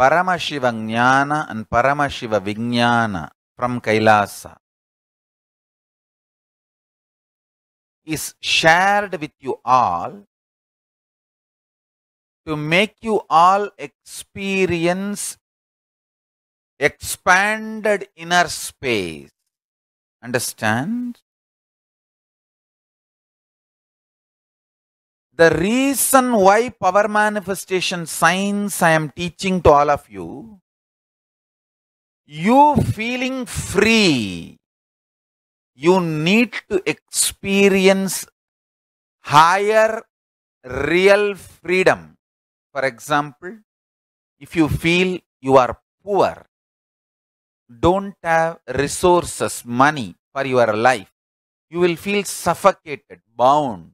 Paramashiva Jnana and Paramashiva Vijnana from Kailasa is shared with you all to make you all experience expanded inner space. Understand? The reason why power manifestation science I am teaching to all of you, you feeling free, you need to experience higher real freedom. For example, if you feel you are poor, don't have resources, money for your life, you will feel suffocated, bound.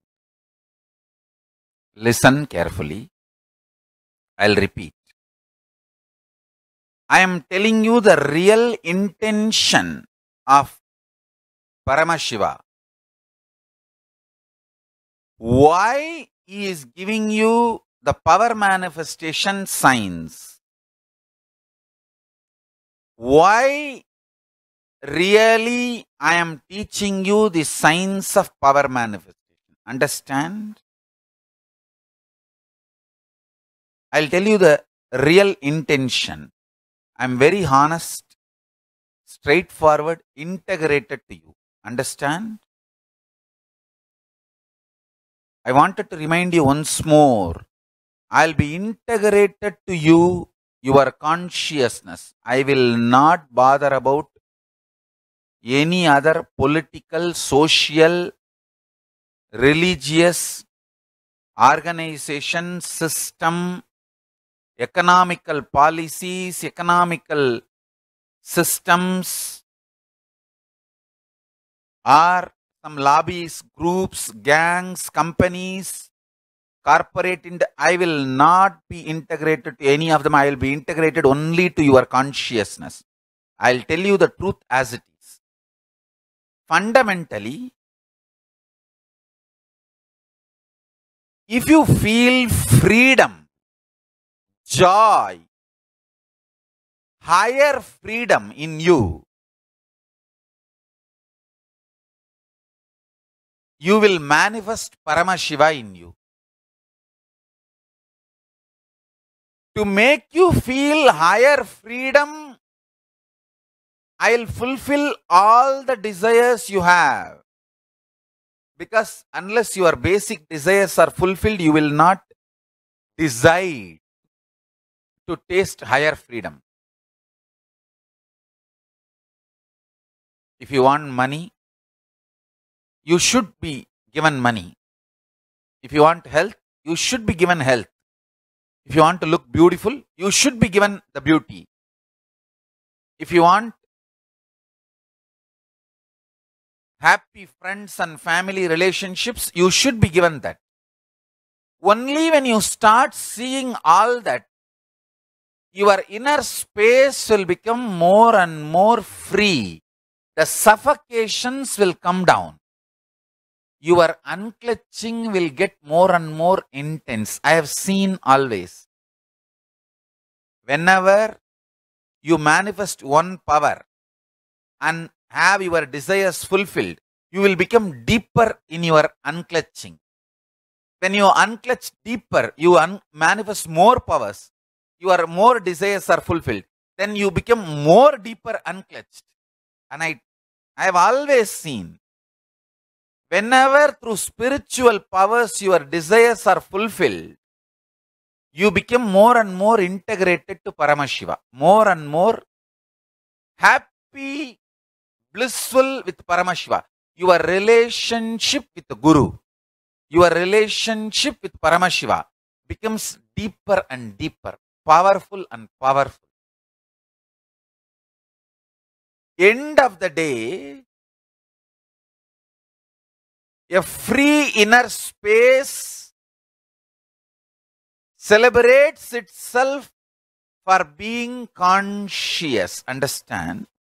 Listen carefully. I'll repeat. I am telling you the real intention of Paramashiva. Why he is giving you the power manifestation signs? Why really I am teaching you the signs of power manifestation? Understand? I will tell you the real intention. I am very honest, straightforward, integrated to you. Understand? I wanted to remind you once more. I will be integrated to you, your consciousness. I will not bother about any other political, social, religious organization, system, economical policies, economical systems, or some lobbies, groups, gangs, companies, corporate. I will not be integrated to any of them. I will be integrated only to your consciousness. I will tell you the truth as it is. Fundamentally, if you feel freedom joy, higher freedom in you, you will manifest Paramashiva in you. To make you feel higher freedom, I'll fulfill all the desires you have. Because unless your basic desires are fulfilled, you will not decide to taste higher freedom. If you want money, you should be given money. If you want health, you should be given health. If you want to look beautiful, you should be given the beauty. If you want happy friends and family relationships, you should be given that. Only when you start seeing all that, your inner space will become more and more free. The suffocations will come down. Your unclutching will get more and more intense. I have seen always. Whenever you manifest one power and have your desires fulfilled, you will become deeper in your unclutching. When you unclutch deeper, you un manifest more powers your more desires are fulfilled. Then you become more deeper unclutched. And I, I have always seen whenever through spiritual powers your desires are fulfilled, you become more and more integrated to Paramashiva, more and more happy, blissful with Paramashiva. Your relationship with the Guru, your relationship with Paramashiva becomes deeper and deeper powerful and powerful. End of the day, a free inner space celebrates itself for being conscious. Understand?